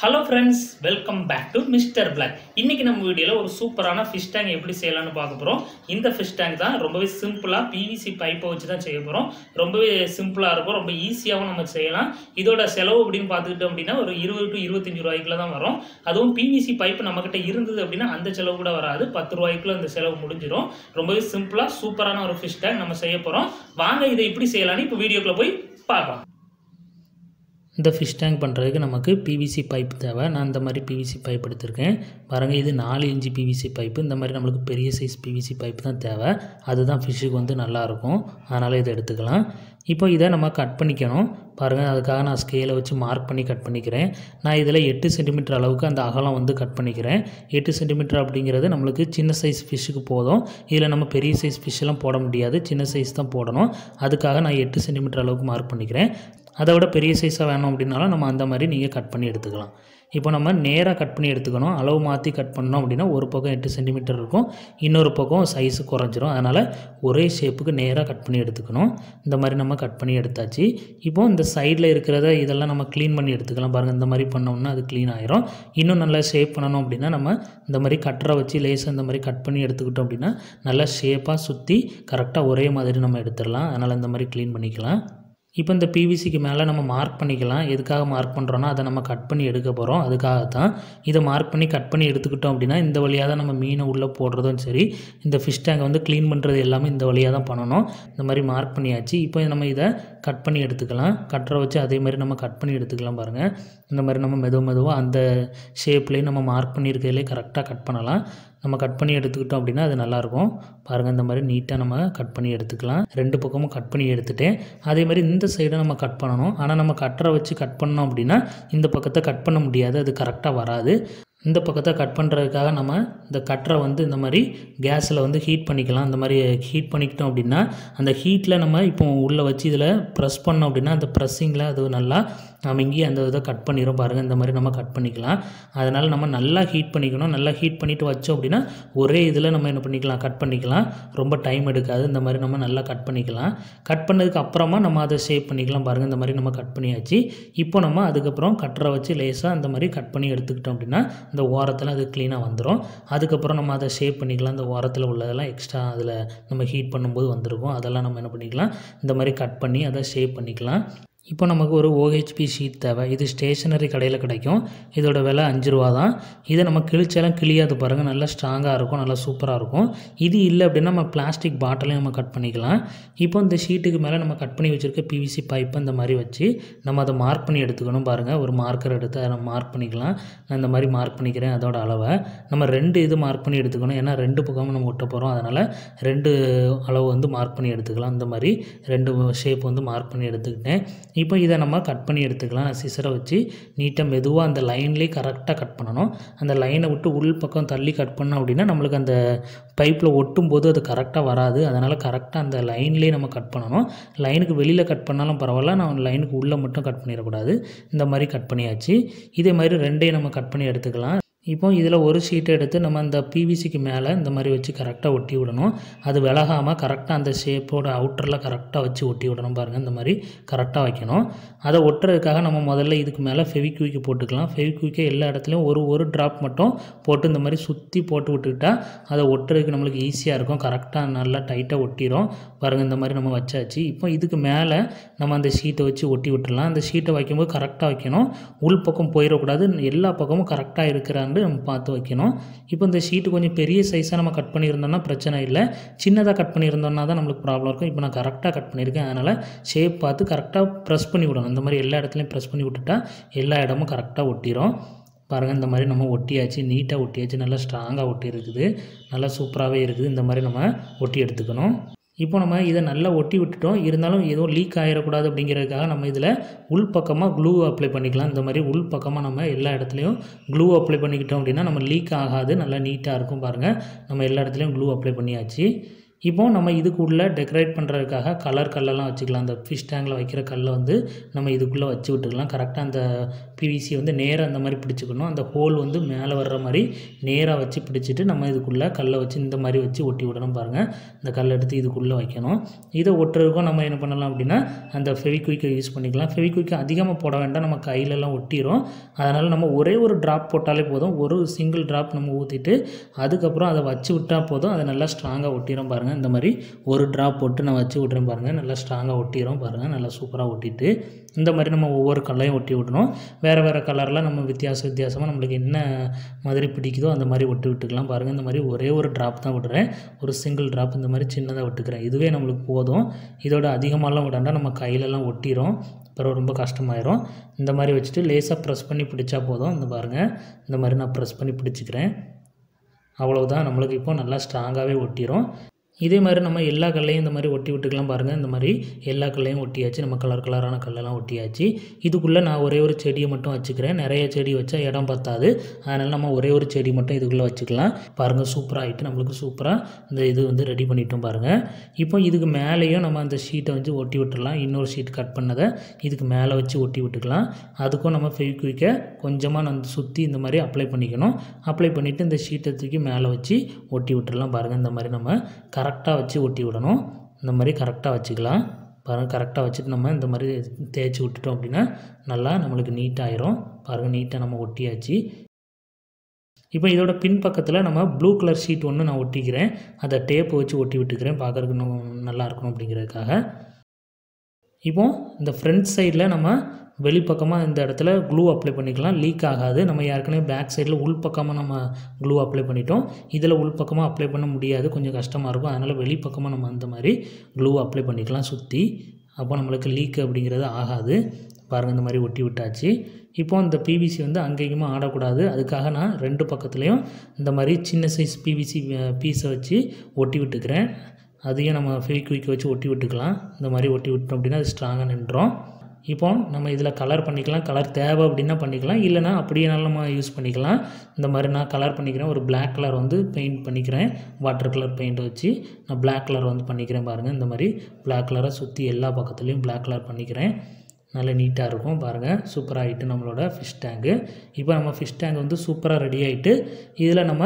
hello friends welcome back to mister Black இன்றைக்கி நம்ம வீடியோவில் ஒரு சூப்பரான ஃபிஷ் டேங்க் எப்படி செய்யலாம்னு பார்க்க போகிறோம் இந்த ஃபிஷ் டேங்க் தான் ரொம்பவே சிம்பிளாக பிவிசி பைப்பை வச்சு தான் செய்ய போகிறோம் ரொம்பவே சிம்பிளாக இருக்கும் ரொம்ப ஈஸியாகவும் நம்ம செய்யலாம் இதோட செலவு அப்படின்னு பார்த்துக்கிட்டோம் அப்படின்னா ஒரு இருபது டு இருபத்தஞ்சி ரூபாய்க்குள்ள தான் வரும் அதுவும் பிவிசி பைப்பு நம்மக்கிட்ட இருந்தது அப்படின்னா அந்த செலவு கூட வராது பத்து ரூபாய்க்குள்ளே அந்த செலவு முடிஞ்சிடும் ரொம்பவே சிம்பிளாக சூப்பரான ஒரு ஃபிஷ் டேங்க் நம்ம செய்ய போகிறோம் வாங்க இதை எப்படி செய்யலாம்னு இப்போ வீடியோக்குள்ளே போய் பார்க்கலாம் இந்த ஃபிஷ் டேங்க் பண்ணுறதுக்கு நமக்கு பிவிசி பைப் தேவை நான் இந்த மாதிரி பிவிசி பைப் எடுத்திருக்கேன் பாருங்கள் இது நாலு இன்ச்சு பிவிசி பைப்பு இந்த மாதிரி நம்மளுக்கு பெரிய சைஸ் பிவிசி பைப் தான் தேவை அதுதான் ஃபிஷ்ஷுக்கு வந்து நல்லாயிருக்கும் அதனால் இதை எடுத்துக்கலாம் இப்போ இதை நம்ம கட் பண்ணிக்கணும் பாருங்கள் அதுக்காக நான் ஸ்கேலை வச்சு மார்க் பண்ணி கட் பண்ணிக்கிறேன் நான் இதில் எட்டு சென்டிமீட்டர் அளவுக்கு அந்த அகலம் வந்து கட் பண்ணிக்கிறேன் எட்டு சென்டிமீட்டர் அப்படிங்கிறது நம்மளுக்கு சின்ன சைஸ் ஃபிஷ்ஷுக்கு போதும் இதில் நம்ம பெரிய சைஸ் ஃபிஷ்ஷெலாம் போட முடியாது சின்ன சைஸ் தான் போடணும் அதுக்காக நான் எட்டு சென்டிமீட்டர் அளவுக்கு மார்க் பண்ணிக்கிறேன் அதை விட பெரிய சைஸாக வேணும் அப்படின்னாலும் நம்ம அந்த மாதிரி நீங்கள் கட் பண்ணி எடுத்துக்கலாம் இப்போ நம்ம நேராக கட் பண்ணி எடுத்துக்கணும் அளவு மாற்றி கட் பண்ணோம் அப்படின்னா ஒரு பக்கம் எட்டு சென்டிமீட்டர் இருக்கும் இன்னொரு பக்கம் சைஸு குறைஞ்சிரும் அதனால் ஒரே ஷேப்புக்கு நேராக கட் பண்ணி எடுத்துக்கணும் இந்த மாதிரி நம்ம கட் பண்ணி எடுத்தாச்சு இப்போ இந்த சைடில் இருக்கிறத இதெல்லாம் நம்ம க்ளீன் பண்ணி எடுத்துக்கலாம் பாருங்கள் இந்த மாதிரி பண்ணோம்னா அது க்ளீன் ஆகிரும் இன்னும் நல்லா ஷேப் பண்ணணும் அப்படின்னா நம்ம இந்த மாதிரி கட்டரை வச்சு லேசாக இந்த மாதிரி கட் பண்ணி எடுத்துக்கிட்டோம் அப்படின்னா நல்லா ஷேப்பாக சுற்றி கரெக்டாக ஒரே மாதிரி நம்ம எடுத்துடலாம் அதனால் இந்த மாதிரி க்ளீன் பண்ணிக்கலாம் இப்போ இந்த பிவிசிக்கு மேலே நம்ம மார்க் பண்ணிக்கலாம் எதுக்காக மார்க் பண்ணுறோன்னா அதை நம்ம கட் பண்ணி எடுக்க போகிறோம் அதுக்காக தான் இதை மார்க் பண்ணி கட் பண்ணி எடுத்துக்கிட்டோம் அப்படின்னா இந்த வழியாக தான் நம்ம மீனை உள்ளே போடுறதும் சரி இந்த ஃபிஷ் டேங்கை வந்து க்ளீன் பண்ணுறது எல்லாமே இந்த வழியாக தான் பண்ணணும் இந்த மாதிரி மார்க் பண்ணியாச்சு இப்போ நம்ம இதை கட் பண்ணி எடுத்துக்கலாம் கட்டரை வச்சு அதே மாதிரி நம்ம கட் பண்ணி எடுத்துக்கலாம் பாருங்கள் இந்த மாதிரி நம்ம மெதுவாக மெதுவாக அந்த ஷேப்லேயும் நம்ம மார்க் பண்ணியிருக்கிறதுலே கரெக்டாக கட் பண்ணலாம் நம்ம கட் பண்ணி எடுத்துக்கிட்டோம் அப்படின்னா அது நல்லாயிருக்கும் பாருங்கள் இந்த மாதிரி நீட்டாக நம்ம கட் பண்ணி எடுத்துக்கலாம் ரெண்டு பக்கமும் கட் பண்ணி எடுத்துகிட்டு அதே மாதிரி இந்த சைடை நம்ம கட் பண்ணணும் ஆனால் நம்ம கட்டரை வச்சு கட் பண்ணோம் அப்படின்னா இந்த பக்கத்தை கட் பண்ண முடியாது அது கரெக்டாக வராது இந்த பக்கத்தை கட் பண்ணுறதுக்காக நம்ம இந்த கட்டரை வந்து இந்த மாதிரி கேஸில் வந்து ஹீட் பண்ணிக்கலாம் இந்த மாதிரி ஹீட் பண்ணிக்கிட்டோம் அப்படின்னா அந்த ஹீட்டில் நம்ம இப்போ உள்ளே வச்சு இதில் ப்ரெஸ் பண்ணோம் அப்படின்னா அந்த ப்ரெஸ்ஸிங்கில் அது நல்லா நம்ம இங்கேயே அந்த இதை கட் பண்ணிடும் பாருங்கள் இந்த மாதிரி நம்ம கட் பண்ணிக்கலாம் அதனால் நம்ம நல்லா ஹீட் பண்ணிக்கணும் நல்லா ஹீட் பண்ணிவிட்டு வச்சோம் அப்படின்னா ஒரே இதில் நம்ம என்ன பண்ணிக்கலாம் கட் பண்ணிக்கலாம் ரொம்ப டைம் எடுக்காது இந்த மாதிரி நம்ம நல்லா கட் பண்ணிக்கலாம் கட் பண்ணதுக்கு அப்புறமா நம்ம அதை சேவ் பண்ணிக்கலாம் பாருங்கள் இந்த மாதிரி நம்ம கட் பண்ணியாச்சு இப்போ நம்ம அதுக்கப்புறம் கட்டரை வச்சு லேஸாக அந்த மாதிரி கட் பண்ணி எடுத்துக்கிட்டோம் அப்படின்னா இந்த ஓரத்தில் அது க்ளீனாக வந்துடும் அதுக்கப்புறம் நம்ம அதை ஷேப் பண்ணிக்கலாம் இந்த ஓரத்தில் உள்ளதெல்லாம் எக்ஸ்ட்ரா அதில் நம்ம ஹீட் பண்ணும்போது வந்துருக்கும் அதெல்லாம் நம்ம என்ன பண்ணிக்கலாம் இந்த மாதிரி கட் பண்ணி அதை ஷேப் பண்ணிக்கலாம் இப்போ நமக்கு ஒரு ஓஹெச்பி ஷீட் தேவை இது ஸ்டேஷனரி கடையில் கிடைக்கும் இதோட விலை அஞ்சு ரூபா தான் இதை நம்ம கிழிச்சாலும் கிளியாது பாருங்கள் நல்லா ஸ்ட்ராங்காக இருக்கும் நல்லா சூப்பராக இருக்கும் இது இல்லை அப்படின்னா நம்ம பிளாஸ்டிக் பாட்டிலையும் நம்ம கட் பண்ணிக்கலாம் இப்போ இந்த ஷீட்டுக்கு மேலே நம்ம கட் பண்ணி வச்சுருக்க பிவிசி பைப்பு இந்த மாதிரி வச்சு நம்ம அதை மார்க் பண்ணி எடுத்துக்கணும் பாருங்கள் ஒரு மார்க்கர் எடுத்து அதை நம்ம மார்க் பண்ணிக்கலாம் நான் இந்த மாதிரி மார்க் பண்ணிக்கிறேன் அதோட அளவை நம்ம ரெண்டு இது மார்க் பண்ணி எடுத்துக்கணும் ஏன்னா ரெண்டு பக்கமும் நம்ம ஒட்ட போகிறோம் அதனால் ரெண்டு அளவு வந்து மார்க் பண்ணி எடுத்துக்கலாம் இந்த மாதிரி ரெண்டு ஷேப் வந்து மார்க் பண்ணி எடுத்துக்கிட்டேன் இப்போ இதை நம்ம கட் பண்ணி எடுத்துக்கலாம் சிசரை வச்சு நீட்டாக மெதுவாக அந்த லைன்லேயே கரெக்டாக கட் பண்ணணும் அந்த லைனை விட்டு உள் பக்கம் தள்ளி கட் பண்ணோம் அப்படின்னா நம்மளுக்கு அந்த பைப்பில் ஒட்டும் போது அது கரெக்டாக வராது அதனால் கரெக்டாக அந்த லைன்லேயே நம்ம கட் பண்ணணும் லைனுக்கு வெளியில் கட் பண்ணாலும் பரவாயில்ல நான் லைனுக்கு உள்ளே மட்டும் கட் பண்ணிடக்கூடாது இந்த மாதிரி கட் பண்ணியாச்சு இதே மாதிரி ரெண்டையும் நம்ம கட் பண்ணி எடுத்துக்கலாம் இப்போ இதில் ஒரு ஷீட்டை எடுத்து நம்ம இந்த பிவிசிக்கு மேலே இந்த மாதிரி வச்சு கரெக்டாக ஒட்டி விடணும் அது விலகாமல் கரெக்டாக அந்த ஷேப்போட அவுட்டரில் கரெக்டாக வச்சு ஒட்டி விடணும் பாருங்கள் இந்த மாதிரி கரெக்டாக வைக்கணும் அதை ஒட்டுறதுக்காக நம்ம முதல்ல இதுக்கு மேலே ஃபெவிக்யூக்கு போட்டுக்கலாம் ஃபெவிக்யூக்கே எல்லா இடத்துலையும் ஒரு ஒரு ட்ராப் மட்டும் போட்டு இந்த மாதிரி சுற்றி போட்டு விட்டுக்கிட்டால் அதை ஒட்டுறதுக்கு நம்மளுக்கு ஈஸியாக இருக்கும் கரெக்டாக நல்லா டைட்டாக ஒட்டிடும் பாருங்கள் இந்த மாதிரி நம்ம வச்சாச்சு இப்போ இதுக்கு மேலே நம்ம அந்த ஷீட்டை வச்சு ஒட்டி விட்டுடலாம் அந்த ஷீட்டை வைக்கும்போது கரெக்டாக வைக்கணும் உள் பக்கம் போயிடக்கூடாது எல்லா பக்கமும் கரெக்டாக இருக்கிறாங்க அப்படின்ட்டு நம்ம பார்த்து வைக்கணும் இப்போ இந்த ஷீட்டு கொஞ்சம் பெரிய சைஸாக நம்ம கட் பண்ணியிருந்தோம்னா பிரச்சனை இல்லை சின்னதாக கட் பண்ணியிருந்தோம்னா தான் நம்மளுக்கு ப்ராப்ளம் இருக்கும் இப்போ நான் கரெக்டாக கட் பண்ணியிருக்கேன் அதனால் ஷேப் பார்த்து கரெக்டாக ப்ரெஸ் பண்ணி விடணும் இந்த மாதிரி எல்லா இடத்துலையும் ப்ரெஸ் பண்ணி விட்டுட்டா எல்லா இடமும் கரெக்டாக ஒட்டிடும் பாருங்கள் இந்த மாதிரி நம்ம ஒட்டியாச்சு நீட்டாக ஒட்டியாச்சு நல்லா ஸ்ட்ராங்காக ஒட்டி இருக்குது நல்லா சூப்பராகவே இருக்குது இந்த மாதிரி நம்ம ஒட்டி எடுத்துக்கணும் இப்போ நம்ம இதை நல்லா ஒட்டி விட்டுட்டோம் இருந்தாலும் எதுவும் லீக் ஆகிடக்கூடாது அப்படிங்கிறதுக்காக நம்ம இதில் உள் பக்கமாக க்ளூ அப்ளை பண்ணிக்கலாம் இந்த மாதிரி உள் பக்கமாக நம்ம எல்லா இடத்துலையும் க்ளூ அப்ளை பண்ணிக்கிட்டோம் அப்படின்னா நம்ம லீக் ஆகாது நல்லா நீட்டாக இருக்கும் பாருங்கள் நம்ம எல்லா இடத்துலையும் க்ளூ அப்ளை பண்ணியாச்சு இப்போது நம்ம இதுக்குள்ளே டெக்கரேட் பண்ணுறதுக்காக கலர் கல்லெல்லாம் வச்சுக்கலாம் அந்த ஃபிஷ் டேங்கில் வைக்கிற கல்லை வந்து நம்ம இதுக்குள்ளே வச்சு விட்டுக்கலாம் கரெக்டாக அந்த பிவிசி வந்து நேராக அந்த மாதிரி பிடிச்சிக்கணும் அந்த ஹோல் வந்து மேலே வர்ற மாதிரி நேராக வச்சு பிடிச்சிட்டு நம்ம இதுக்குள்ளே கல்லை வச்சு இந்த மாதிரி வச்சு ஒட்டி விடணும் பாருங்கள் இந்த கல் எடுத்து இதுக்குள்ளே வைக்கணும் இதை ஒட்டுறதுக்கும் நம்ம என்ன பண்ணலாம் அப்படின்னா அந்த ஃபெவிக்விக்கை யூஸ் பண்ணிக்கலாம் ஃபெவிக்விக்கை அதிகமாக போட வேண்டாம் நம்ம கையிலலாம் ஒட்டிடும் அதனால் நம்ம ஒரே ஒரு ட்ராப் போட்டாலே போதும் ஒரு சிங்கிள் ட்ராப் நம்ம ஊற்றிட்டு அதுக்கப்புறம் அதை வச்சு விட்டால் போதும் அதை நல்லா ஸ்ட்ராங்காக ஒட்டிடும் பாருங்கள் பாருங்கள் இந்த மாதிரி ஒரு ட்ராப் போட்டு நான் வச்சு விட்றேன் பாருங்கள் நல்லா ஸ்ட்ராங்காக ஒட்டிடும் பாருங்கள் நல்லா சூப்பராக ஒட்டிட்டு இந்த மாதிரி நம்ம ஒவ்வொரு கலரையும் ஒட்டி விடணும் வேறு வேறு கலரில் நம்ம வித்தியாச வித்தியாசமாக நம்மளுக்கு என்ன மாதிரி பிடிக்குதோ அந்த மாதிரி ஒட்டி விட்டுக்கலாம் பாருங்கள் இந்த மாதிரி ஒரே ஒரு ட்ராப் தான் விடுறேன் ஒரு சிங்கிள் ட்ராப் இந்த மாதிரி சின்னதாக விட்டுக்கிறேன் இதுவே நம்மளுக்கு போதும் இதோட அதிகமாகலாம் விடாண்டா நம்ம கையிலலாம் ஒட்டிடும் அப்புறம் ரொம்ப கஷ்டமாயிரும் இந்த மாதிரி வச்சுட்டு லேசாக ப்ரெஸ் பண்ணி பிடிச்சா போதும் இந்த பாருங்கள் இந்த மாதிரி நான் ப்ரெஸ் பண்ணி பிடிச்சிக்கிறேன் அவ்வளோதான் நம்மளுக்கு இப்போ நல்லா ஸ்ட்ராங்காகவே ஒட்டிடும் இதே மாதிரி நம்ம எல்லா கல்லையும் இந்த மாதிரி ஒட்டி விட்டுக்கலாம் பாருங்கள் இந்த மாதிரி எல்லா கல்லையும் ஒட்டியாச்சு நம்ம கலர் கலரான கல்லெல்லாம் ஒட்டியாச்சு இதுக்குள்ளே நான் ஒரே ஒரு செடியை மட்டும் வச்சுக்கிறேன் நிறைய செடி வச்சால் இடம் பத்தாது அதனால் நம்ம ஒரே ஒரு செடி மட்டும் இதுக்குள்ளே வச்சுக்கலாம் பாருங்கள் சூப்பராக ஆகிட்டு நம்மளுக்கு சூப்பராக இந்த இது வந்து ரெடி பண்ணிட்டோம் பாருங்கள் இப்போ இதுக்கு மேலேயும் நம்ம அந்த ஷீட்டை வந்து ஒட்டி விட்டுடலாம் இன்னொரு ஷீட் கட் பண்ணதை இதுக்கு மேலே வச்சு ஒட்டி விட்டுக்கலாம் அதுக்கும் நம்ம ஃபெவிக்விக்கை கொஞ்சமாக நம்ம சுற்றி இந்த மாதிரி அப்ளை பண்ணிக்கணும் அப்ளை பண்ணிவிட்டு இந்த ஷீட்டை தூக்கி மேலே வச்சு ஒட்டி விட்டுடலாம் பாருங்கள் இந்த மாதிரி நம்ம கர கரெக்டாக வச்சு ஒட்டி விடணும் இந்த மாதிரி கரெக்டாக வச்சுக்கலாம் பாருங்கள் கரெக்டாக வச்சுட்டு நம்ம இந்த மாதிரி தேய்ச்சி விட்டுட்டோம் அப்படின்னா நல்லா நம்மளுக்கு நீட்டாகிரும் பாருங்கள் நீட்டாக நம்ம ஒட்டியாச்சு இப்போ இதோட பின் பக்கத்தில் நம்ம ப்ளூ கலர் ஷீட் ஒன்று நான் ஒட்டிக்கிறேன் அதை டேப்பு வச்சு ஒட்டி விட்டுக்கிறேன் பார்க்குறதுக்கு நல்லா இருக்கணும் அப்படிங்கிறதுக்காக இப்போது இந்த ஃப்ரண்ட் சைடில் நம்ம வெளிப்பக்கமாக இந்த இடத்துல க்ளூ அப்ளை பண்ணிக்கலாம் லீக் ஆகாது நம்ம ஏற்கனவே பேக் சைடில் உள்பக்கமாக நம்ம க்ளூ அப்ளை பண்ணிட்டோம் இதில் உள்பக்கமாக அப்ளை பண்ண முடியாது கொஞ்சம் கஷ்டமாக இருக்கும் அதனால் வெளிப்பக்கமாக நம்ம அந்த மாதிரி க்ளூ அப்ளை பண்ணிக்கலாம் சுற்றி அப்போ நம்மளுக்கு லீக் அப்படிங்கிறது ஆகாது பாருங்கள் இந்த மாதிரி ஒட்டி விட்டாச்சு இப்போ இந்த பிவிசி வந்து அங்கேயுமே ஆடக்கூடாது அதுக்காக நான் ரெண்டு பக்கத்துலேயும் இந்த மாதிரி சின்ன சைஸ் பிவிசி பீஸை வச்சு ஒட்டி விட்டுக்கிறேன் அதையும் நம்ம ஃபெவிக்விக் வச்சு ஒட்டி விட்டுக்கலாம் இந்த மாதிரி ஒட்டி விட்டோம் அப்படின்னா அது ஸ்ட்ராங்காக நின்றோம் இப்போ நம்ம இதில் கலர் பண்ணிக்கலாம் கலர் தேவை அப்படின்னா பண்ணிக்கலாம் இல்லைனா அப்படியே நம்ம யூஸ் பண்ணிக்கலாம் இந்த மாதிரி நான் கலர் பண்ணிக்கிறேன் ஒரு பிளாக் கலர் வந்து பெயிண்ட் பண்ணிக்கிறேன் வாட்டர் கலர் பெயிண்ட் வச்சு நான் பிளாக் கலர் வந்து பண்ணிக்கிறேன் பாருங்கள் இந்த மாதிரி பிளாக் கலரை சுற்றி எல்லா பக்கத்துலேயும் பிளாக் கலர் பண்ணிக்கிறேன் நல்லா நீட்டாக இருக்கும் பாருங்கள் சூப்பராக ஆகிட்டு நம்மளோட ஃபிஷ் டேங்கு இப்போ நம்ம ஃபிஷ் டேங்க் வந்து சூப்பராக ரெடி ஆகிட்டு இதில் நம்ம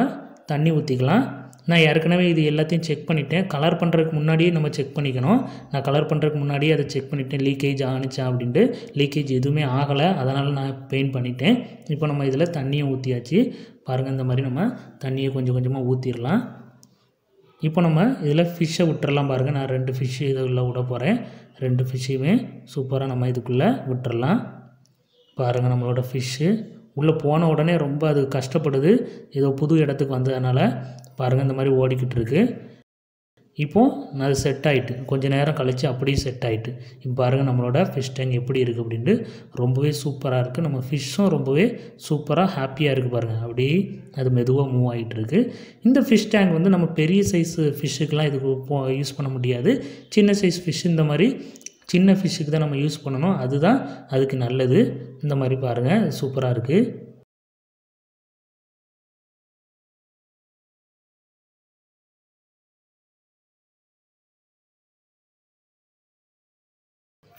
தண்ணி ஊற்றிக்கலாம் நான் ஏற்கனவே இது எல்லாத்தையும் செக் பண்ணிவிட்டேன் கலர் பண்ணுறதுக்கு முன்னாடியே நம்ம செக் பண்ணிக்கணும் நான் கலர் பண்ணுறதுக்கு முன்னாடியே அதை செக் பண்ணிவிட்டேன் லீக்கேஜ் ஆணுச்சா அப்படின்ட்டு லீக்கேஜ் எதுவுமே ஆகலை அதனால் நான் பெயிண்ட் பண்ணிட்டேன் இப்போ நம்ம இதில் தண்ணியை ஊற்றியாச்சு பாருங்கள் இந்த மாதிரி நம்ம தண்ணியை கொஞ்சம் கொஞ்சமாக ஊற்றிடலாம் இப்போ நம்ம இதில் ஃபிஷ்ஷை விட்டுறலாம் பாருங்கள் நான் ரெண்டு ஃபிஷ்ஷு இதை உள்ள விட போகிறேன் ரெண்டு ஃபிஷ்ஷையுமே சூப்பராக நம்ம இதுக்குள்ளே விட்டுறலாம் பாருங்கள் நம்மளோட ஃபிஷ்ஷு உள்ளே போன உடனே ரொம்ப அது கஷ்டப்படுது ஏதோ புது இடத்துக்கு வந்ததுனால பாருங்கள் இந்த மாதிரி ஓடிக்கிட்டு இருக்குது இப்போது அது செட் ஆகிட்டு கொஞ்சம் நேரம் கழித்து அப்படியே செட் ஆகிட்டு இப்போ பாருங்கள் நம்மளோட ஃபிஷ் டேங்க் எப்படி இருக்குது அப்படின்ட்டு ரொம்பவே சூப்பராக இருக்குது நம்ம ஃபிஷ்ஷும் ரொம்பவே சூப்பராக ஹாப்பியாக இருக்குது பாருங்கள் அப்படியே அது மெதுவாக மூவ் ஆகிட்டு இருக்குது இந்த ஃபிஷ் டேங்க் வந்து நம்ம பெரிய சைஸ் ஃபிஷ்ஷுக்கெலாம் இதுக்கு போ யூஸ் பண்ண முடியாது சின்ன சைஸ் ஃபிஷ் இந்த மாதிரி சின்ன ஃபிஷ்ஷுக்கு தான் நம்ம யூஸ் பண்ணணும் அதுதான் அதுக்கு நல்லது இந்த மாதிரி பாருங்கள் சூப்பராக இருக்குது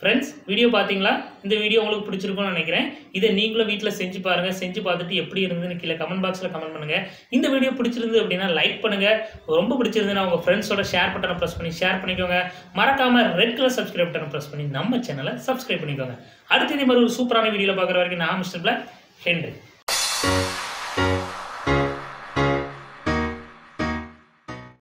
ஃப்ரெண்ட்ஸ் வீடியோ பார்த்தீங்களா இந்த வீடியோ உங்களுக்கு பிடிச்சிருக்கும்னு நினைக்கிறேன் இதை நீங்களும் வீட்டில் செஞ்சு பாருங்கள் செஞ்சு பார்த்துட்டு எப்படி இருந்ததுன்னு கீழே கமெண்ட் பாக்ஸில் கமெண்ட் பண்ணுங்கள் இந்த வீடியோ பிடிச்சிருந்து அப்படின்னா லைக் பண்ணுங்கள் ரொம்ப பிடிச்சிருந்துன்னா உங்கள் ஃப்ரெண்ட்ஸோட ஷேர் பட்டனை ப்ரெஸ் பண்ணி ஷேர் பண்ணிக்கோங்க மறக்காமல் ரெட் கலர் சப்ஸ்கிரைப் பட்டனை ப்ரெஸ் பண்ணி நம்ம சேனலை சப்ஸ்கிரைப் பண்ணிக்கோங்க அடுத்த மாதிரி ஒரு சூப்பரான வீடியோவில் பார்க்குற வரைக்கும் நான் மிஸ்டர் ஹென்றி